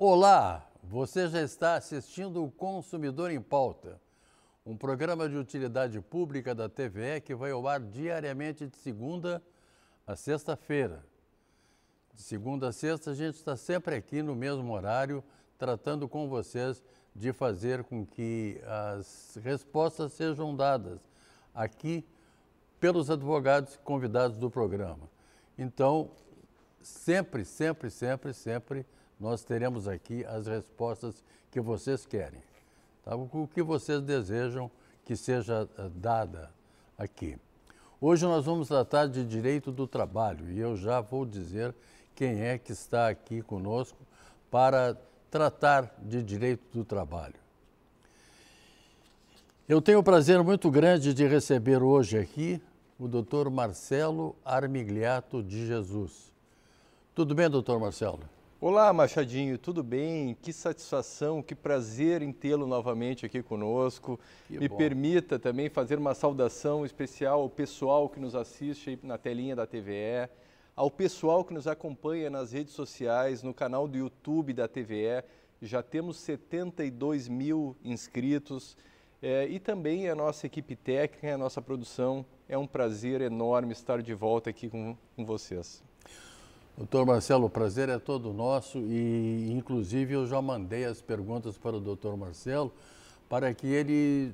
Olá, você já está assistindo o Consumidor em Pauta, um programa de utilidade pública da TVE que vai ao ar diariamente de segunda a sexta-feira. De segunda a sexta, a gente está sempre aqui no mesmo horário, tratando com vocês de fazer com que as respostas sejam dadas aqui pelos advogados convidados do programa. Então, sempre, sempre, sempre, sempre nós teremos aqui as respostas que vocês querem, tá? o que vocês desejam que seja eh, dada aqui. Hoje nós vamos tratar de direito do trabalho e eu já vou dizer quem é que está aqui conosco para tratar de direito do trabalho. Eu tenho o prazer muito grande de receber hoje aqui o doutor Marcelo Armigliato de Jesus. Tudo bem, doutor Marcelo? Olá, Machadinho, tudo bem? Que satisfação, que prazer em tê-lo novamente aqui conosco. Que Me bom. permita também fazer uma saudação especial ao pessoal que nos assiste na telinha da TVE, ao pessoal que nos acompanha nas redes sociais, no canal do YouTube da TVE. Já temos 72 mil inscritos. É, e também a nossa equipe técnica, a nossa produção. É um prazer enorme estar de volta aqui com, com vocês. Doutor Marcelo, o prazer é todo nosso e, inclusive, eu já mandei as perguntas para o doutor Marcelo para que ele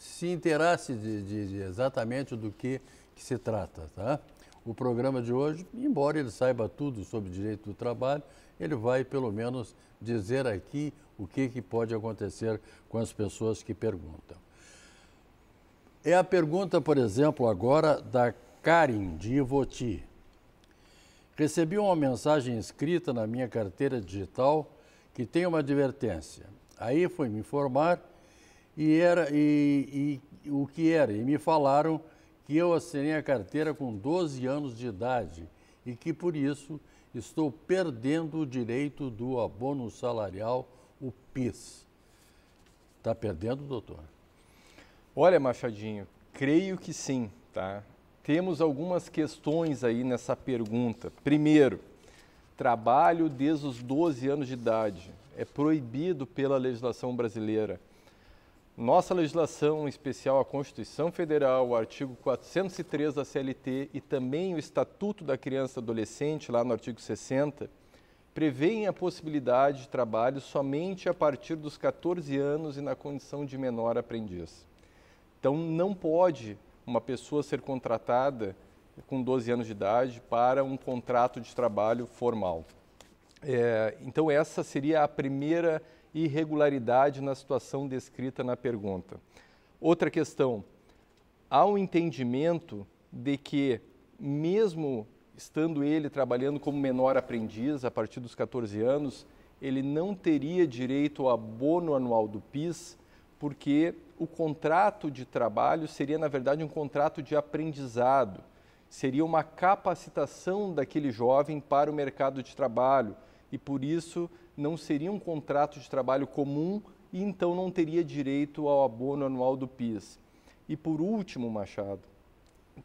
se inteirasse de, de, de exatamente do que, que, se trata. Tá? O programa de hoje, embora ele saiba tudo sobre direito do trabalho, ele vai, pelo menos, dizer aqui o que, que pode acontecer com as pessoas que perguntam. É a pergunta, por exemplo, agora da Karin de Ivoti. Recebi uma mensagem escrita na minha carteira digital que tem uma advertência. Aí fui me informar e era e, e, o que era e me falaram que eu assinei a carteira com 12 anos de idade e que por isso estou perdendo o direito do abono salarial, o PIS. Está perdendo, doutor? Olha, Machadinho, creio que sim, tá? Temos algumas questões aí nessa pergunta. Primeiro, trabalho desde os 12 anos de idade é proibido pela legislação brasileira. Nossa legislação, em especial a Constituição Federal, o artigo 403 da CLT e também o Estatuto da Criança e Adolescente, lá no artigo 60, prevêem a possibilidade de trabalho somente a partir dos 14 anos e na condição de menor aprendiz. Então, não pode uma pessoa ser contratada com 12 anos de idade para um contrato de trabalho formal. É, então, essa seria a primeira irregularidade na situação descrita na pergunta. Outra questão: há um entendimento de que, mesmo estando ele trabalhando como menor aprendiz a partir dos 14 anos, ele não teria direito ao abono anual do PIS, porque o contrato de trabalho seria, na verdade, um contrato de aprendizado, seria uma capacitação daquele jovem para o mercado de trabalho e, por isso, não seria um contrato de trabalho comum e então não teria direito ao abono anual do PIS. E, por último, Machado,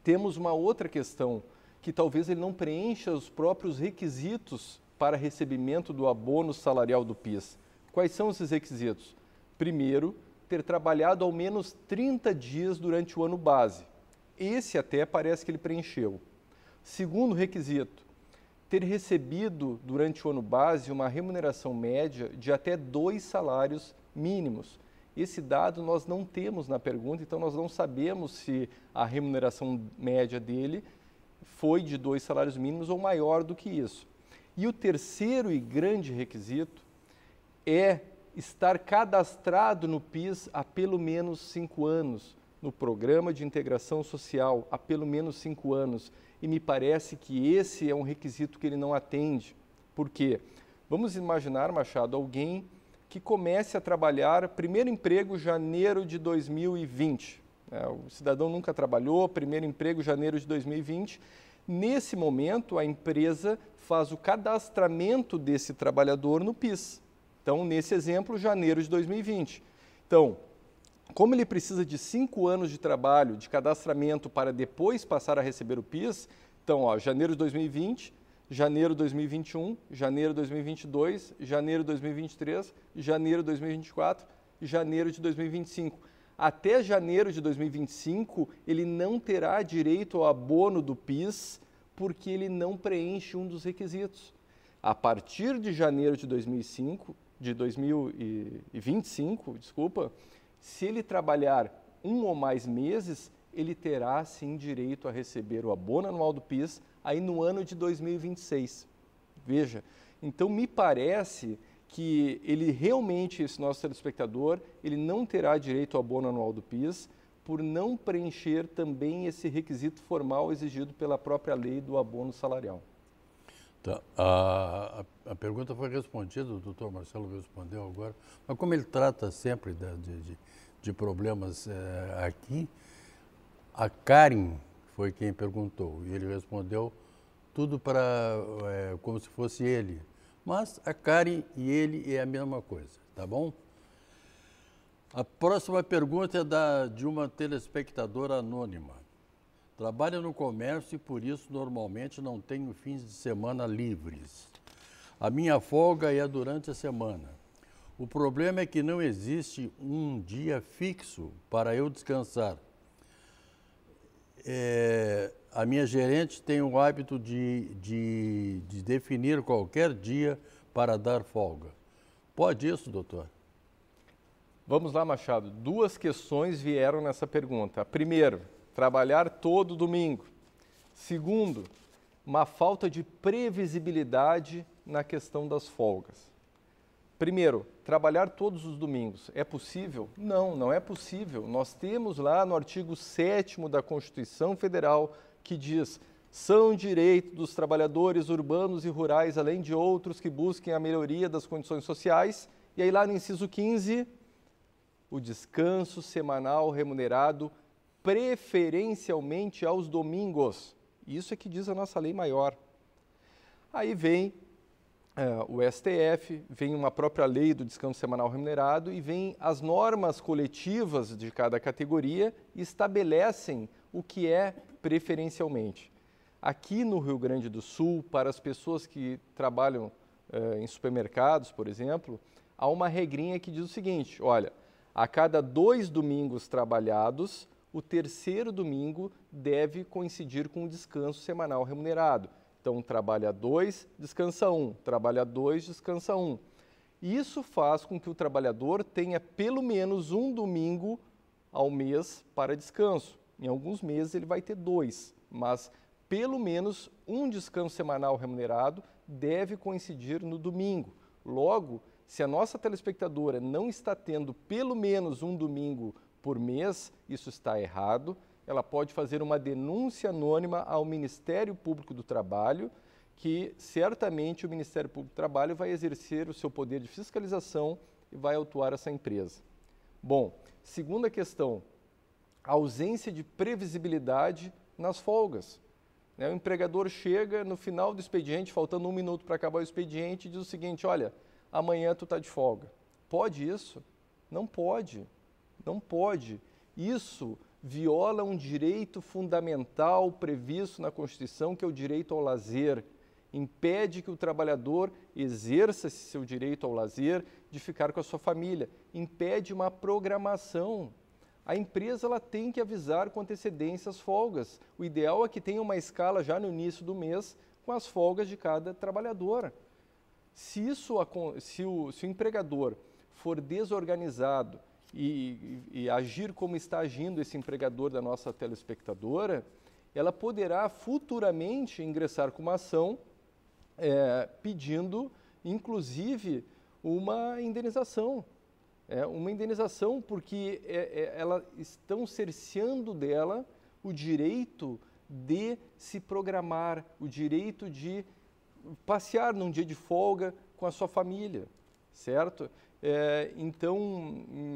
temos uma outra questão que talvez ele não preencha os próprios requisitos para recebimento do abono salarial do PIS. Quais são esses requisitos? Primeiro, ter trabalhado ao menos 30 dias durante o ano base. Esse até parece que ele preencheu. Segundo requisito, ter recebido durante o ano base uma remuneração média de até dois salários mínimos. Esse dado nós não temos na pergunta, então nós não sabemos se a remuneração média dele foi de dois salários mínimos ou maior do que isso. E o terceiro e grande requisito é estar cadastrado no PIS há pelo menos cinco anos, no Programa de Integração Social há pelo menos cinco anos. E me parece que esse é um requisito que ele não atende. Por quê? Vamos imaginar, Machado, alguém que comece a trabalhar, primeiro emprego, janeiro de 2020. É, o cidadão nunca trabalhou, primeiro emprego, janeiro de 2020. Nesse momento, a empresa faz o cadastramento desse trabalhador no PIS. Então, nesse exemplo, janeiro de 2020. Então, como ele precisa de cinco anos de trabalho de cadastramento para depois passar a receber o PIS, então, ó, janeiro de 2020, janeiro de 2021, janeiro de 2022, janeiro de 2023, janeiro de 2024, janeiro de 2025. Até janeiro de 2025, ele não terá direito ao abono do PIS porque ele não preenche um dos requisitos. A partir de janeiro de 2005, de 2025, desculpa, se ele trabalhar um ou mais meses, ele terá sim direito a receber o abono anual do PIS aí no ano de 2026. Veja, então me parece que ele realmente, esse nosso telespectador, ele não terá direito ao abono anual do PIS por não preencher também esse requisito formal exigido pela própria lei do abono salarial. Tá. A, a, a, pergunta foi respondida, o doutor Marcelo respondeu agora. Mas como ele trata sempre de, de, de problemas é, aqui, a Karen foi quem perguntou e ele respondeu tudo para é, eh, como se fosse ele. Mas a Karen e ele é a mesma coisa, tá bom? A próxima pergunta é da, de uma telespectadora anônima. Trabalho no comércio e por isso normalmente não tenho fins de semana livres. A minha folga é durante a semana. O problema é que não existe um dia fixo para eu descansar. É, a minha gerente tem o hábito de, de, de definir qualquer dia para dar folga. Pode isso, doutor? Vamos lá, Machado. Duas questões vieram nessa pergunta. A primeira, trabalhar todo domingo. Segundo, uma falta de previsibilidade na questão das folgas. Primeiro, trabalhar todos os domingos é possível? Não, não é possível. Nós temos lá no artigo 7 da Constituição Federal que diz: são direito dos trabalhadores urbanos e rurais, além de outros que busquem a melhoria das condições sociais. E aí, lá no inciso 15, o descanso semanal remunerado preferencialmente aos domingos. Isso é que diz a nossa lei maior. Aí vem uh, o STF, vem uma própria lei do descanso semanal remunerado e vem as normas coletivas de cada categoria estabelecem o que é preferencialmente. Aqui no Rio Grande do Sul, para as pessoas que trabalham uh, em supermercados, por exemplo, há uma regrinha que diz o seguinte: olha, a cada dois domingos trabalhados, o terceiro domingo deve coincidir com o descanso semanal remunerado. Então, trabalha dois, descansa um, trabalha dois, descansa um. Isso faz com que o trabalhador tenha pelo menos um domingo ao mês para descanso. Em alguns meses ele vai ter dois, mas pelo menos um descanso semanal remunerado deve coincidir no domingo. Logo, se a nossa telespectadora não está tendo pelo menos um domingo por mês, isso está errado. Ela pode fazer uma denúncia anônima ao Ministério Público do Trabalho, que certamente o Ministério Público do Trabalho vai exercer o seu poder de fiscalização e vai autuar essa empresa. Bom, segunda questão, ausência de previsibilidade nas folgas. Né, o empregador chega no final do expediente, faltando um minuto para acabar o expediente, e diz o seguinte: olha, amanhã tu está de folga. Pode isso? Não pode. Não pode. Isso viola um direito fundamental previsto na Constituição, que é o direito ao lazer. Impede que o trabalhador exerça esse seu direito ao lazer, de ficar com a sua família. Impede uma programação. A empresa ela tem que avisar com antecedência as folgas. O ideal é que tenha uma escala já no início do mês com as folgas de cada trabalhador. Se, isso, se, o, se o empregador for desorganizado, e, e, agir como está agindo esse empregador da nossa telespectadora, ela poderá futuramente ingressar com uma ação é, pedindo, inclusive, uma indenização. É, uma indenização porque é, é ela estão cerceando dela o direito de se programar, o direito de passear num dia de folga com a sua família, certo? É, então,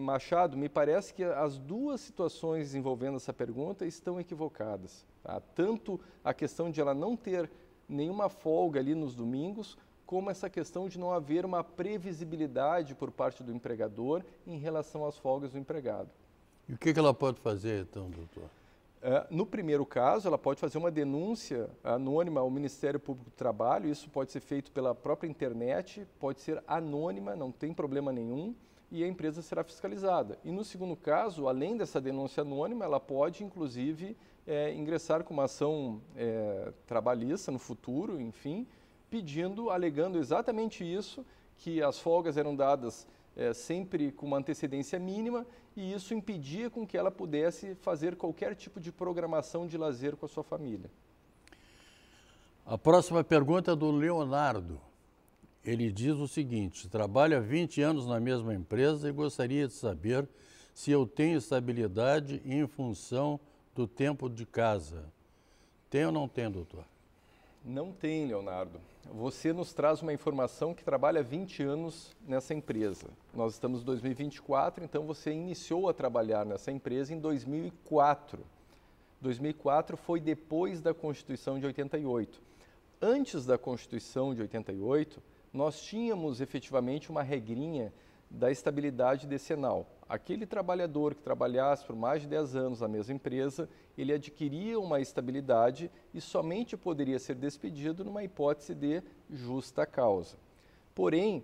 Machado, me parece que as duas situações envolvendo essa pergunta estão equivocadas. Tá? Tanto a questão de ela não ter nenhuma folga ali nos domingos, como essa questão de não haver uma previsibilidade por parte do empregador em relação às folgas do empregado. E o que, que ela pode fazer, então, doutor? É, no primeiro caso, ela pode fazer uma denúncia anônima ao Ministério Público do Trabalho, isso pode ser feito pela própria internet, pode ser anônima, não tem problema nenhum, e a empresa será fiscalizada. E no segundo caso, além dessa denúncia anônima, ela pode, inclusive, é, ingressar com uma ação é, trabalhista no futuro, enfim, pedindo, alegando exatamente isso, que as folgas eram dadas é, sempre com uma antecedência mínima e isso impedia com que ela pudesse fazer qualquer tipo de programação de lazer com a sua família. A próxima pergunta é do Leonardo. Ele diz o seguinte: trabalha 20 anos na mesma empresa e gostaria de saber se eu tenho estabilidade em função do tempo de casa. Tem ou não tem, doutor? Não tem, Leonardo. Você nos traz uma informação que trabalha 20 anos nessa empresa. Nós estamos em 2024, então você iniciou a trabalhar nessa empresa em 2004. 2004 foi depois da Constituição de 88. Antes da Constituição de 88, nós tínhamos efetivamente uma regrinha da estabilidade decenal aquele trabalhador que trabalhasse por mais de 10 anos na mesma empresa, ele adquiria uma estabilidade e somente poderia ser despedido numa hipótese de justa causa. Porém,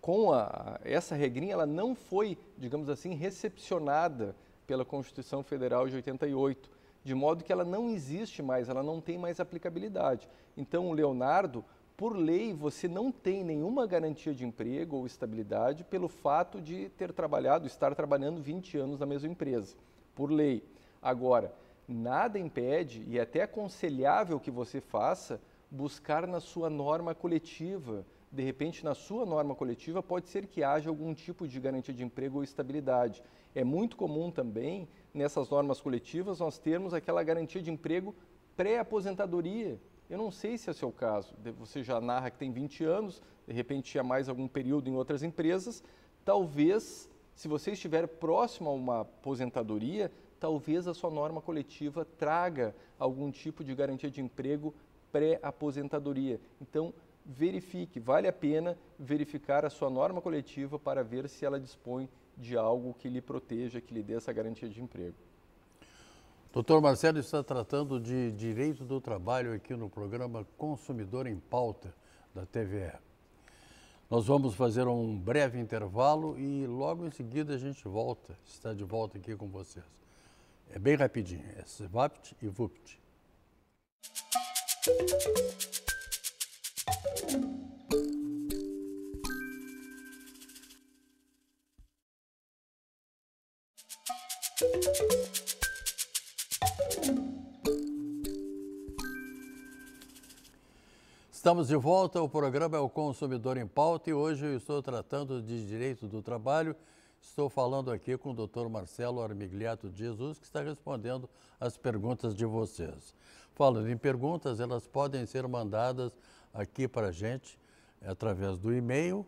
com a, essa regrinha, ela não foi, digamos assim, recepcionada pela Constituição Federal de 88, de modo que ela não existe mais, ela não tem mais aplicabilidade. Então, o Leonardo por lei, você não tem nenhuma garantia de emprego ou estabilidade pelo fato de ter trabalhado, estar trabalhando 20 anos na mesma empresa, por lei. Agora, nada impede e é até aconselhável que você faça buscar na sua norma coletiva. De repente, na sua norma coletiva, pode ser que haja algum tipo de garantia de emprego ou estabilidade. É muito comum também, nessas normas coletivas, nós termos aquela garantia de emprego pré-aposentadoria. Eu não sei se é o seu caso. Você já narra que tem 20 anos, de repente tinha mais algum período em outras empresas. Talvez, se você estiver próximo a uma aposentadoria, talvez a sua norma coletiva traga algum tipo de garantia de emprego pré-aposentadoria. Então, verifique, vale a pena verificar a sua norma coletiva para ver se ela dispõe de algo que lhe proteja, que lhe dê essa garantia de emprego. Doutor Marcelo está tratando de direito do trabalho aqui no programa Consumidor em Pauta da TVE. Nós vamos fazer um breve intervalo e logo em seguida a gente volta, está de volta aqui com vocês. É bem rapidinho, é SVAPT e VUPT. Estamos de volta, o programa é o Consumidor em Pauta e hoje eu estou tratando de direito do trabalho. Estou falando aqui com o doutor Marcelo Armigliato Jesus, que está respondendo as perguntas de vocês. Falando em perguntas, elas podem ser mandadas aqui para a gente é, através do e-mail,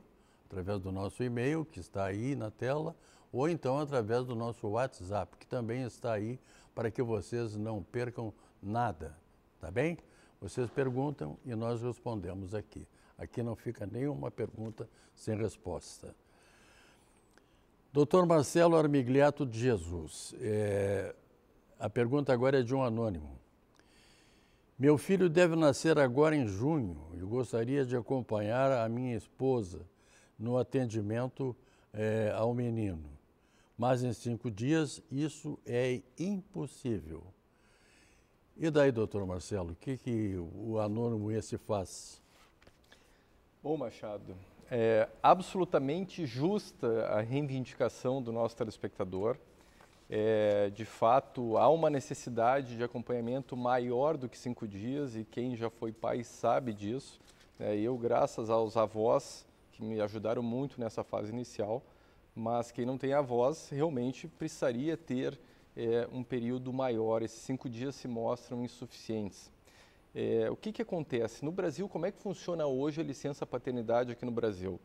através do nosso e-mail, que está aí na tela, ou então através do nosso WhatsApp, que também está aí, para que vocês não percam nada, tá bem? Vocês perguntam e nós respondemos aqui. Aqui não fica nenhuma pergunta sem resposta. Doutor Marcelo Armigliato de Jesus, é, a pergunta agora é de um anônimo. Meu filho deve nascer agora em junho e gostaria de acompanhar a minha esposa no atendimento é, ao menino. Mas em cinco dias isso é impossível. E daí, doutor Marcelo, o que, que o anônimo esse faz? Bom, Machado, é absolutamente justa a reivindicação do nosso telespectador. É, de fato, há uma necessidade de acompanhamento maior do que cinco dias e quem já foi pai sabe disso. É, eu, graças aos avós que me ajudaram muito nessa fase inicial, mas quem não tem avós realmente precisaria ter é, um período maior. Esses cinco dias se mostram insuficientes. É, o que, que acontece? No Brasil, como é que funciona hoje a licença paternidade aqui no Brasil?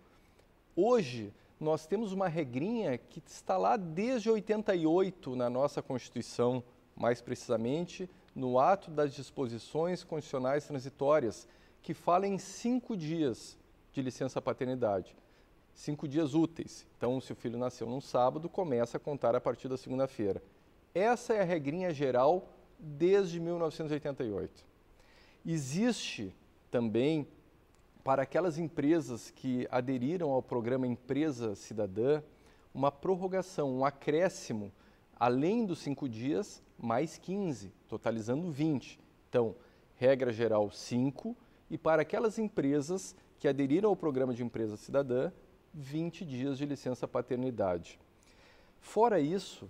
Hoje, nós temos uma regrinha que está lá desde 88 na nossa Constituição, mais precisamente no ato das disposições constitucionais transitórias, que fala em cinco dias de licença paternidade. Cinco dias úteis. Então, se o filho nasceu num sábado, começa a contar a partir da segunda-feira. Essa é a regrinha geral desde 1988. Existe também para aquelas empresas que aderiram ao programa Empresa Cidadã uma prorrogação, um acréscimo, além dos cinco dias, mais 15, totalizando 20. Então, regra geral 5, e para aquelas empresas que aderiram ao programa de empresa cidadã, 20 dias de licença paternidade. Fora isso,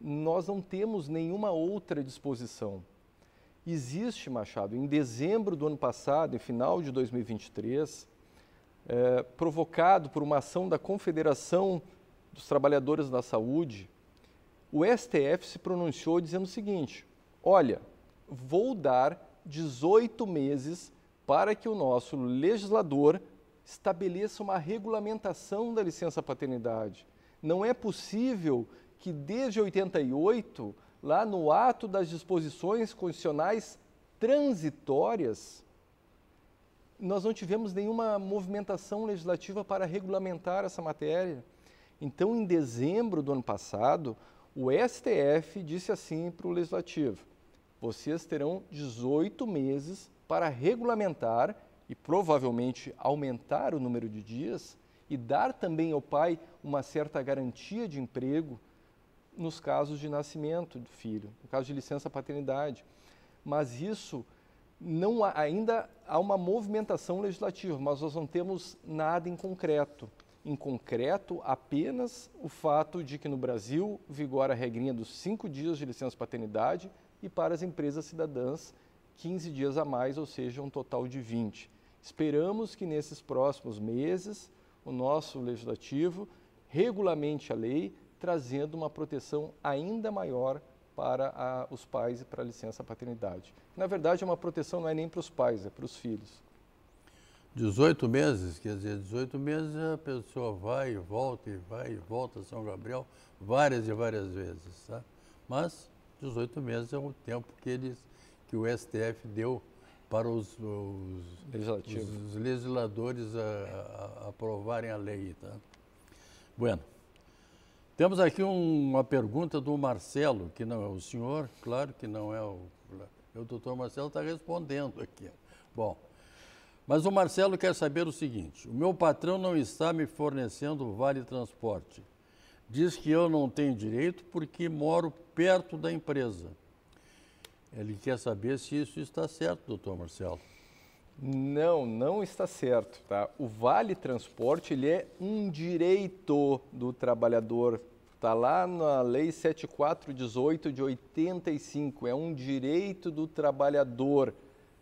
nós não temos nenhuma outra disposição. Existe, Machado, em dezembro do ano passado, em final de 2023, é, eh, provocado por uma ação da Confederação dos Trabalhadores da Saúde, o STF se pronunciou dizendo o seguinte: olha, vou dar 18 meses para que o nosso legislador estabeleça uma regulamentação da licença paternidade. Não é possível que desde 88, lá no ato das disposições constitucionais transitórias, nós não tivemos nenhuma movimentação legislativa para regulamentar essa matéria. Então, em dezembro do ano passado, o STF disse assim para o legislativo: vocês terão 18 meses para regulamentar e provavelmente aumentar o número de dias e dar também ao pai uma certa garantia de emprego nos casos de nascimento do filho, no caso de licença paternidade. Mas isso não há, ainda há uma movimentação legislativa, mas nós não temos nada em concreto. Em concreto, apenas o fato de que no Brasil vigora a regrinha dos cinco dias de licença paternidade e para as empresas cidadãs 15 dias a mais, ou seja, um total de 20. Esperamos que nesses próximos meses o nosso legislativo regulamente a lei trazendo uma proteção ainda maior para a, os pais e para a licença paternidade. Na verdade, é uma proteção não é nem para os pais, é para os filhos. 18 meses, quer dizer, 18 meses a pessoa vai e volta e vai e volta a São Gabriel várias e várias vezes, tá? Mas 18 meses é o tempo que eles que o STF deu para os, os, os legisladores a, a, a aprovarem a lei, tá? Bueno, temos aqui um, uma pergunta do Marcelo, que não é o senhor, claro que não é o. O doutor Marcelo está respondendo aqui. Bom, mas o Marcelo quer saber o seguinte: o meu patrão não está me fornecendo vale transporte. Diz que eu não tenho direito porque moro perto da empresa. Ele quer saber se isso está certo, doutor Marcelo. Não, não está certo, tá? O vale transporte ele é um direito do trabalhador Está lá na Lei 7418 de 85. É um direito do trabalhador.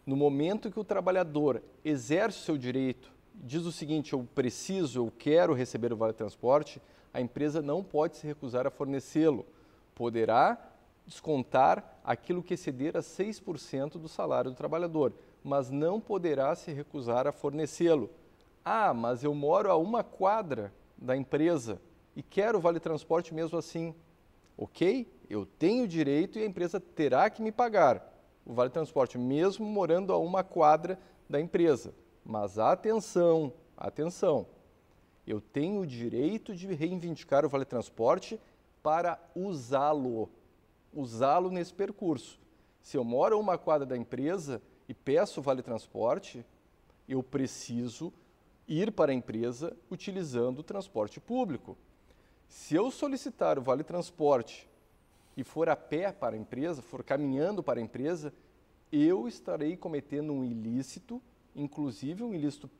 No momento que o trabalhador exerce seu direito, diz o seguinte: eu preciso, eu quero receber o vale transporte, a empresa não pode se recusar a fornecê-lo. Poderá descontar aquilo que exceder a 6% do salário do trabalhador, mas não poderá se recusar a fornecê-lo. Ah, mas eu moro a uma quadra da empresa e quero o Vale Transporte mesmo assim. Ok, eu tenho direito e a empresa terá que me pagar o Vale Transporte, mesmo morando a uma quadra da empresa. Mas atenção, atenção, eu tenho o direito de reivindicar o Vale Transporte para usá-lo, usá-lo nesse percurso. Se eu moro a uma quadra da empresa e peço o Vale Transporte, eu preciso ir para a empresa utilizando o transporte público. Se eu solicitar o vale transporte e for a pé para a empresa, for caminhando para a empresa, eu estarei cometendo um ilícito, inclusive um ilícito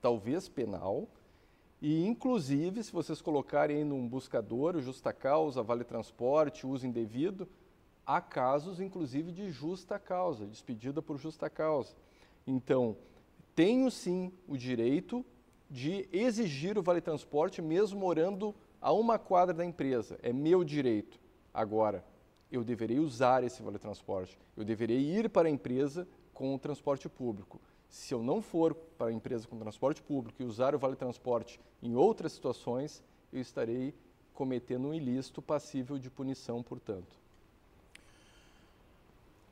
talvez penal, e inclusive se vocês colocarem aí num buscador o justa causa, vale transporte, uso indevido, há casos inclusive de justa causa, despedida por justa causa. Então, tenho sim o direito de exigir o vale transporte mesmo morando a uma quadra da empresa, é meu direito. Agora, eu deverei usar esse vale transporte, eu deverei ir para a empresa com o transporte público. Se eu não for para a empresa com o transporte público e usar o vale transporte em outras situações, eu estarei cometendo um ilícito passível de punição, portanto.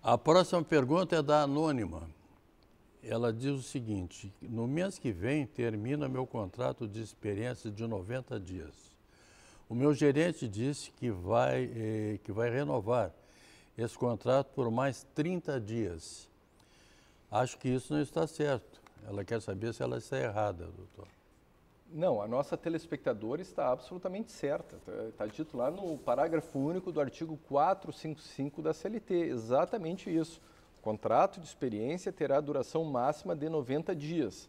A próxima pergunta é da Anônima. Ela diz o seguinte: no mês que vem termina meu contrato de experiência de 90 dias. O meu gerente disse que vai, eh, que vai renovar esse contrato por mais 30 dias. Acho que isso não está certo. Ela quer saber se ela está errada, doutor. Não, a nossa telespectadora está absolutamente certa. Está tá dito lá no parágrafo único do artigo 455 da CLT, exatamente isso. O contrato de experiência terá duração máxima de 90 dias.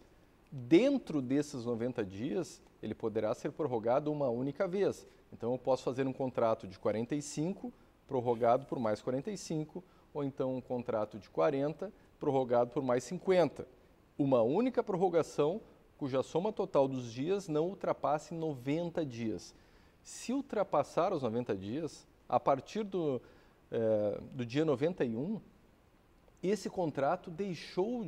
Dentro desses 90 dias, ele poderá ser prorrogado uma única vez. Então, eu posso fazer um contrato de 45, prorrogado por mais 45, ou então um contrato de 40, prorrogado por mais 50. Uma única prorrogação cuja soma total dos dias não ultrapasse 90 dias. Se ultrapassar os 90 dias, a partir do, eh, do dia 91, esse contrato deixou,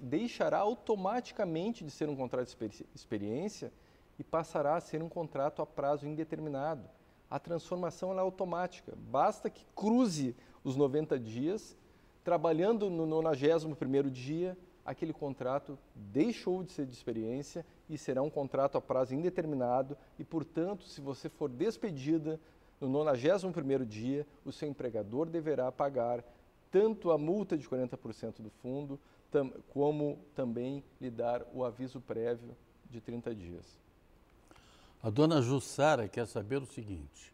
deixará automaticamente de ser um contrato de experiência e passará a ser um contrato a prazo indeterminado. A transformação é automática. Basta que cruze os 90 dias, trabalhando no 91 dia, aquele contrato deixou de ser de experiência e será um contrato a prazo indeterminado e, portanto, se você for despedida no 91 dia, o seu empregador deverá pagar tanto a multa de 40% do fundo, tam, como também lhe dar o aviso prévio de 30 dias. A dona Jussara quer saber o seguinte: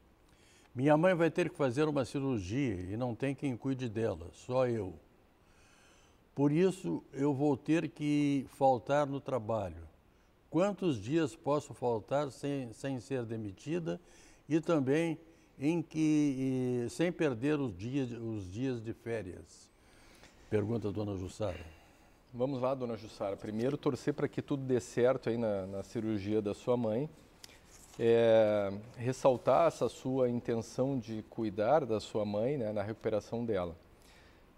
minha mãe vai ter que fazer uma cirurgia e não tem quem cuide dela, só eu. Por isso, eu vou ter que faltar no trabalho. Quantos dias posso faltar sem, sem ser demitida? E também em que, sem perder os dias, os dias de férias? Pergunta a dona Jussara. Vamos lá, dona Jussara. Primeiro, torcer para que tudo dê certo aí na, na cirurgia da sua mãe. É, ressaltar essa sua intenção de cuidar da sua mãe né, na recuperação dela.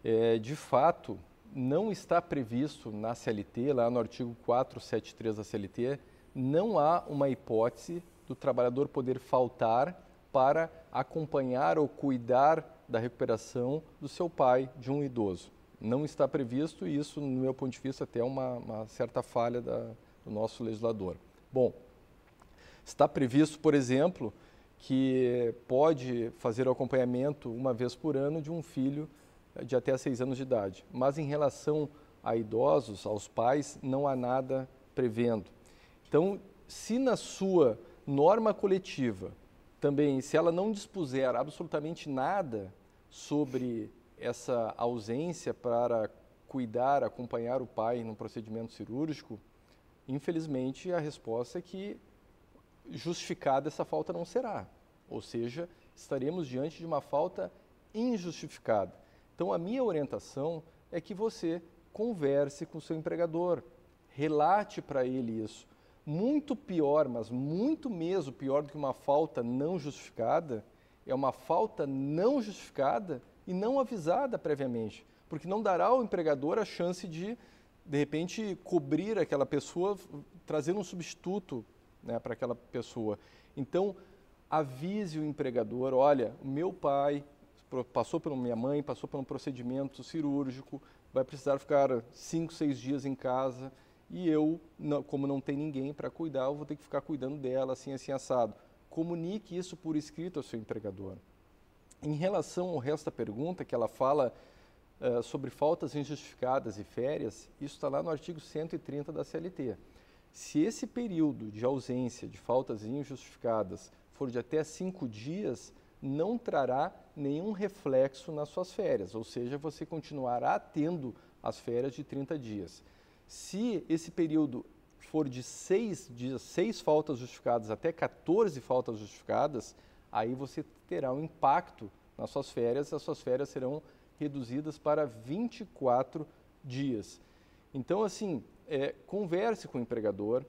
É, de fato, não está previsto na CLT, lá no artigo 473 da CLT, não há uma hipótese do trabalhador poder faltar para acompanhar ou cuidar da recuperação do seu pai, de um idoso. Não está previsto e isso, no meu ponto de vista, até é uma, uma certa falha da, do nosso legislador. Bom, está previsto, por exemplo, que pode fazer o acompanhamento uma vez por ano de um filho eh, de até seis anos de idade. Mas em relação a idosos, aos pais, não há nada prevendo. Então, se na sua norma coletiva também, se ela não dispuser absolutamente nada sobre essa ausência para cuidar, acompanhar o pai num procedimento cirúrgico, infelizmente a resposta é que justificada essa falta não será. Ou seja, estaremos diante de uma falta injustificada. Então, a minha orientação é que você converse com o seu empregador, relate para ele isso. Muito pior, mas muito mesmo pior do que uma falta não justificada, é uma falta não justificada e não avisada previamente, porque não dará ao empregador a chance de, de repente, cobrir aquela pessoa, trazer um substituto né, para aquela pessoa. Então, avise o empregador: olha, o meu pai passou pela minha mãe, passou por um procedimento cirúrgico, vai precisar ficar cinco, seis dias em casa e eu, como não tem ninguém para cuidar, eu vou ter que ficar cuidando dela, assim, assim, assado. Comunique isso por escrito ao seu empregador. Em relação ao resto da pergunta, que ela fala uh, sobre faltas injustificadas e férias, isso está lá no artigo 130 da CLT. Se esse período de ausência de faltas injustificadas for de até cinco dias, não trará nenhum reflexo nas suas férias, ou seja, você continuará tendo as férias de 30 dias. Se esse período for de seis, de seis faltas justificadas até 14 faltas justificadas, aí você terá um impacto nas suas férias, as suas férias serão reduzidas para 24 dias. Então, assim, é, converse com o empregador,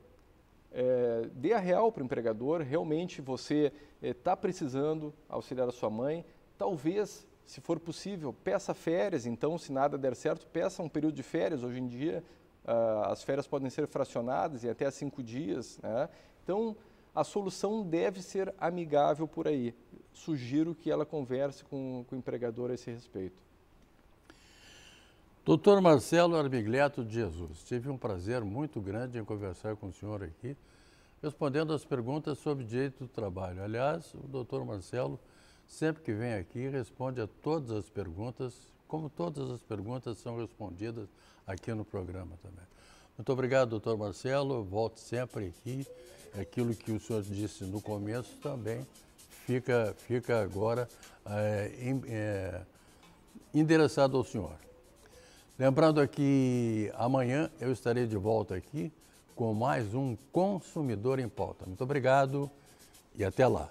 é, dê a real para o empregador, realmente você está é, tá precisando auxiliar a sua mãe, talvez, se for possível, peça férias, então, se nada der certo, peça um período de férias, hoje em dia uh, as férias podem ser fracionadas e até a cinco dias. Né? Então, a solução deve ser amigável por aí. Sugiro que ela converse com, com o empregador a esse respeito. Doutor Marcelo Armigleto de Jesus, tive um prazer muito grande em conversar com o senhor aqui, respondendo as perguntas sobre direito do trabalho. Aliás, o doutor Marcelo, sempre que vem aqui, responde a todas as perguntas como todas as perguntas são respondidas aqui no programa também. Muito obrigado, doutor Marcelo. Volte sempre aqui. É aquilo que o senhor disse no começo também fica, fica agora é, é, endereçado ao senhor. Lembrando que amanhã eu estarei de volta aqui com mais um Consumidor em Pauta. Muito obrigado e até lá.